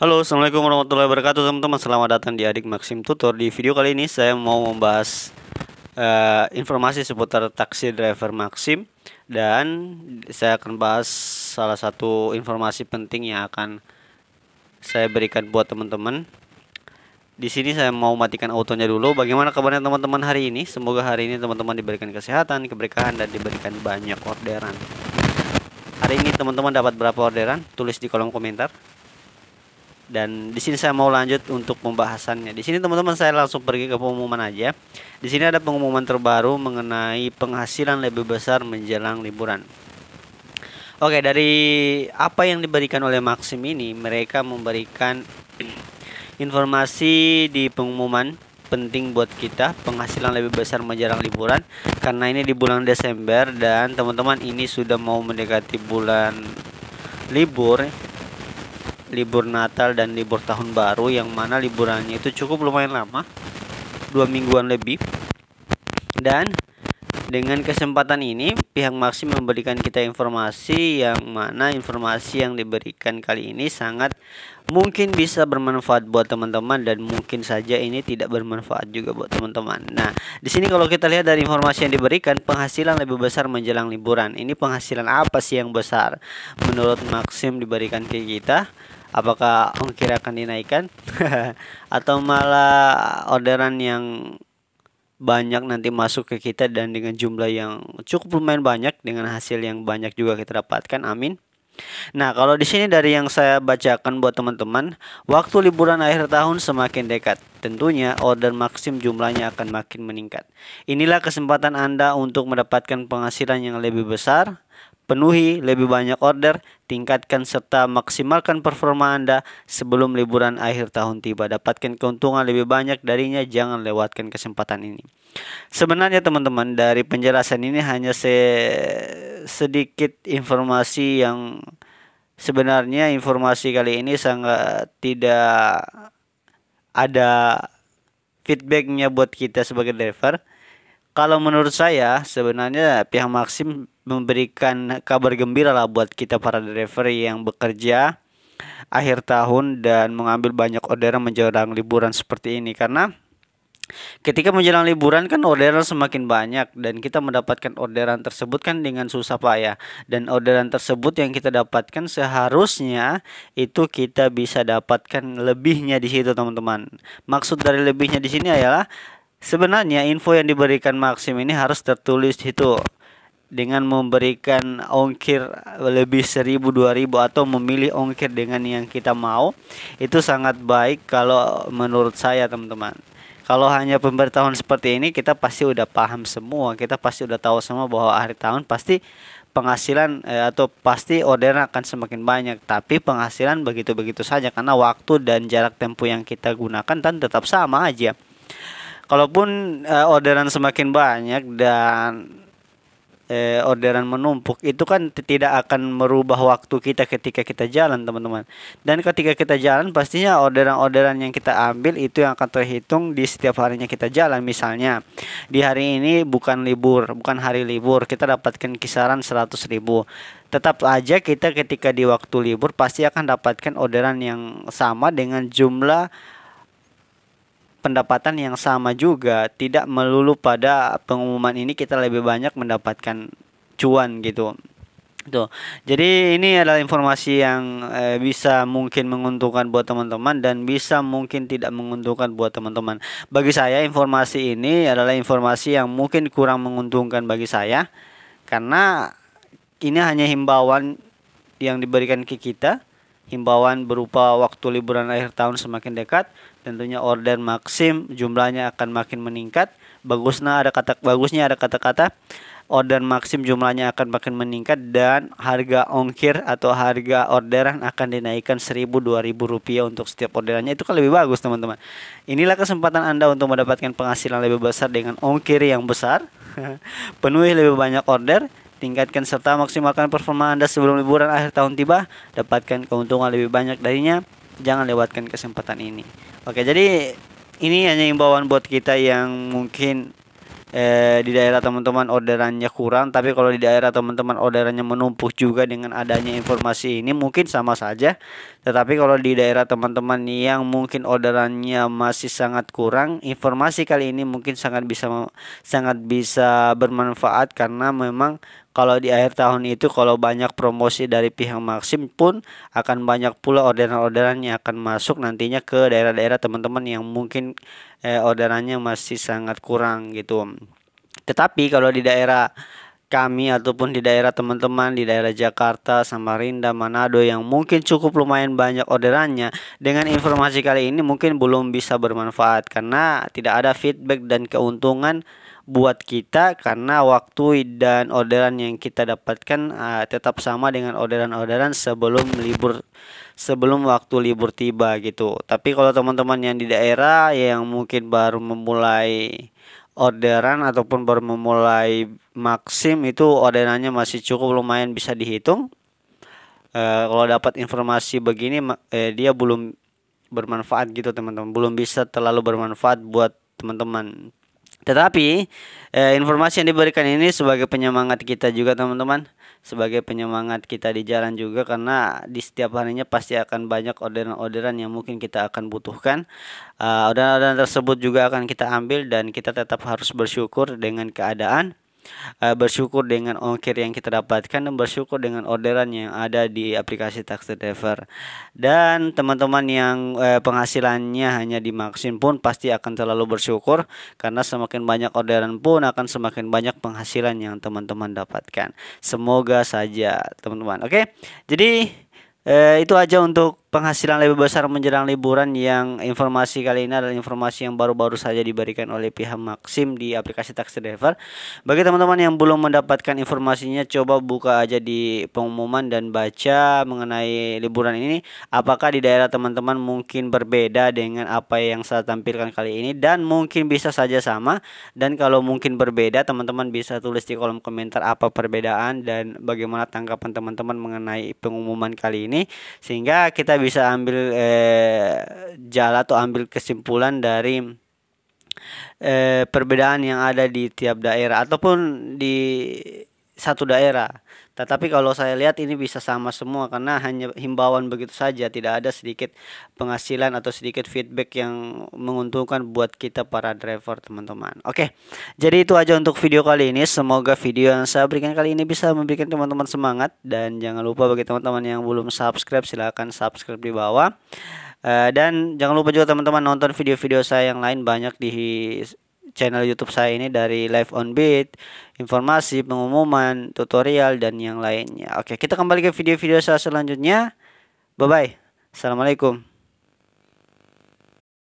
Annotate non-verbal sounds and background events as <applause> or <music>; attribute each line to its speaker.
Speaker 1: Halo, Assalamualaikum warahmatullahi wabarakatuh teman-teman Selamat datang di Adik Maxim Tutor Di video kali ini saya mau membahas uh, informasi seputar taksi driver Maxim Dan saya akan bahas salah satu informasi penting yang akan saya berikan buat teman-teman di sini saya mau matikan autonya dulu Bagaimana kabarnya teman-teman hari ini? Semoga hari ini teman-teman diberikan kesehatan, keberkahan, dan diberikan banyak orderan Hari ini teman-teman dapat berapa orderan? Tulis di kolom komentar dan di sini saya mau lanjut untuk pembahasannya. Di sini teman-teman saya langsung pergi ke pengumuman aja. Di sini ada pengumuman terbaru mengenai penghasilan lebih besar menjelang liburan. Oke, dari apa yang diberikan oleh Maxim ini, mereka memberikan <clears throat> informasi di pengumuman penting buat kita penghasilan lebih besar menjelang liburan karena ini di bulan Desember dan teman-teman ini sudah mau mendekati bulan libur libur Natal dan libur Tahun Baru yang mana liburannya itu cukup lumayan lama dua mingguan lebih dan dengan kesempatan ini pihak Maxim memberikan kita informasi yang mana informasi yang diberikan kali ini sangat mungkin bisa bermanfaat buat teman-teman dan mungkin saja ini tidak bermanfaat juga buat teman-teman. Nah, di sini kalau kita lihat dari informasi yang diberikan penghasilan lebih besar menjelang liburan. Ini penghasilan apa sih yang besar? Menurut Maxim diberikan ke kita apakah ongkir akan dinaikkan <laughs> atau malah orderan yang banyak nanti masuk ke kita dan dengan jumlah yang cukup lumayan banyak dengan hasil yang banyak juga kita dapatkan amin Nah, kalau di sini dari yang saya bacakan buat teman-teman, waktu liburan akhir tahun semakin dekat. Tentunya order maksim jumlahnya akan makin meningkat. Inilah kesempatan Anda untuk mendapatkan penghasilan yang lebih besar penuhi lebih banyak order, tingkatkan serta maksimalkan performa Anda sebelum liburan akhir tahun tiba. Dapatkan keuntungan lebih banyak darinya, jangan lewatkan kesempatan ini. Sebenarnya teman-teman dari penjelasan ini hanya se sedikit informasi yang sebenarnya informasi kali ini sangat tidak ada feedbacknya buat kita sebagai driver. Kalau menurut saya sebenarnya pihak Maxim memberikan kabar gembira lah buat kita para driver yang bekerja akhir tahun dan mengambil banyak orderan menjelang liburan seperti ini karena Ketika menjelang liburan kan orderan semakin banyak dan kita mendapatkan orderan tersebut kan dengan susah payah dan orderan tersebut yang kita dapatkan seharusnya itu kita bisa dapatkan lebihnya di situ teman-teman. Maksud dari lebihnya di sini adalah sebenarnya info yang diberikan Maxim ini harus tertulis di situ dengan memberikan ongkir lebih 1000 2000 atau memilih ongkir dengan yang kita mau itu sangat baik kalau menurut saya teman-teman kalau hanya pemberitahuan seperti ini kita pasti udah paham semua kita pasti udah tahu semua bahwa akhir tahun pasti penghasilan eh, atau pasti orderan akan semakin banyak tapi penghasilan begitu-begitu saja karena waktu dan jarak tempo yang kita gunakan kan tetap sama aja kalaupun eh, orderan semakin banyak dan eh, orderan menumpuk itu kan tidak akan merubah waktu kita ketika kita jalan teman-teman dan ketika kita jalan pastinya orderan-orderan yang kita ambil itu yang akan terhitung di setiap harinya kita jalan misalnya di hari ini bukan libur bukan hari libur kita dapatkan kisaran seratus ribu tetap aja kita ketika di waktu libur pasti akan dapatkan orderan yang sama dengan jumlah pendapatan yang sama juga tidak melulu pada pengumuman ini kita lebih banyak mendapatkan cuan gitu tuh jadi ini adalah informasi yang eh, bisa mungkin menguntungkan buat teman-teman dan bisa mungkin tidak menguntungkan buat teman-teman bagi saya informasi ini adalah informasi yang mungkin kurang menguntungkan bagi saya karena ini hanya himbauan yang diberikan ke kita himbauan berupa waktu liburan akhir tahun semakin dekat, tentunya order maksim jumlahnya akan makin meningkat. Bagusnya ada kata bagusnya ada kata-kata order maksim jumlahnya akan makin meningkat dan harga ongkir atau harga orderan akan dinaikkan 1000 2000 rupiah untuk setiap orderannya itu kan lebih bagus teman-teman. Inilah kesempatan Anda untuk mendapatkan penghasilan lebih besar dengan ongkir yang besar. <laughs> Penuhi lebih banyak order Tingkatkan serta maksimalkan performa Anda sebelum liburan akhir tahun tiba, dapatkan keuntungan lebih banyak darinya. Jangan lewatkan kesempatan ini. Oke, jadi ini hanya imbauan buat kita yang mungkin eh, di daerah teman-teman orderannya kurang tapi kalau di daerah teman-teman orderannya menumpuk juga dengan adanya informasi ini mungkin sama saja tetapi kalau di daerah teman-teman yang mungkin orderannya masih sangat kurang informasi kali ini mungkin sangat bisa sangat bisa bermanfaat karena memang kalau di akhir tahun itu kalau banyak promosi dari pihak Maxim pun akan banyak pula orderan-orderan yang akan masuk nantinya ke daerah-daerah teman-teman yang mungkin eh, orderannya masih sangat kurang gitu. Tetapi kalau di daerah kami ataupun di daerah teman-teman di daerah Jakarta, Samarinda, Manado yang mungkin cukup lumayan banyak orderannya. Dengan informasi kali ini mungkin belum bisa bermanfaat karena tidak ada feedback dan keuntungan buat kita karena waktu dan orderan yang kita dapatkan uh, tetap sama dengan orderan-orderan sebelum libur sebelum waktu libur tiba gitu. Tapi kalau teman-teman yang di daerah yang mungkin baru memulai orderan ataupun baru memulai maksim itu orderannya masih cukup lumayan bisa dihitung. Uh, kalau dapat informasi begini eh, dia belum bermanfaat gitu teman-teman. Belum bisa terlalu bermanfaat buat teman-teman tetapi eh, informasi yang diberikan ini sebagai penyemangat kita juga teman-teman Sebagai penyemangat kita di jalan juga Karena di setiap harinya pasti akan banyak orderan-orderan yang mungkin kita akan butuhkan eh, Orderan-orderan uh, tersebut juga akan kita ambil Dan kita tetap harus bersyukur dengan keadaan uh, bersyukur dengan ongkir yang kita dapatkan dan bersyukur dengan orderan yang ada di aplikasi tax driver dan teman-teman yang uh, penghasilannya hanya di maksin pun pasti akan terlalu bersyukur karena semakin banyak orderan pun akan semakin banyak penghasilan yang teman-teman dapatkan semoga saja teman-teman oke okay? jadi uh, itu aja untuk penghasilan lebih besar menjelang liburan yang informasi kali ini adalah informasi yang baru-baru saja diberikan oleh pihak Maxim di aplikasi Taxi Driver. Bagi teman-teman yang belum mendapatkan informasinya, coba buka aja di pengumuman dan baca mengenai liburan ini. Apakah di daerah teman-teman mungkin berbeda dengan apa yang saya tampilkan kali ini dan mungkin bisa saja sama. Dan kalau mungkin berbeda, teman-teman bisa tulis di kolom komentar apa perbedaan dan bagaimana tanggapan teman-teman mengenai pengumuman kali ini sehingga kita bisa ambil eh, jala atau ambil kesimpulan dari eh, perbedaan yang ada di tiap daerah ataupun di satu daerah. Tetapi kalau saya lihat ini bisa sama semua karena hanya himbauan begitu saja, tidak ada sedikit penghasilan atau sedikit feedback yang menguntungkan buat kita para driver, teman-teman. Oke. Jadi itu aja untuk video kali ini. Semoga video yang saya berikan kali ini bisa memberikan teman-teman semangat dan jangan lupa bagi teman-teman yang belum subscribe silahkan subscribe di bawah. Eh, dan jangan lupa juga teman-teman nonton video-video saya yang lain banyak di channel YouTube saya ini dari live on beat, informasi, pengumuman, tutorial dan yang lainnya. Oke, kita kembali ke video-video saya selanjutnya. Bye bye. Assalamualaikum.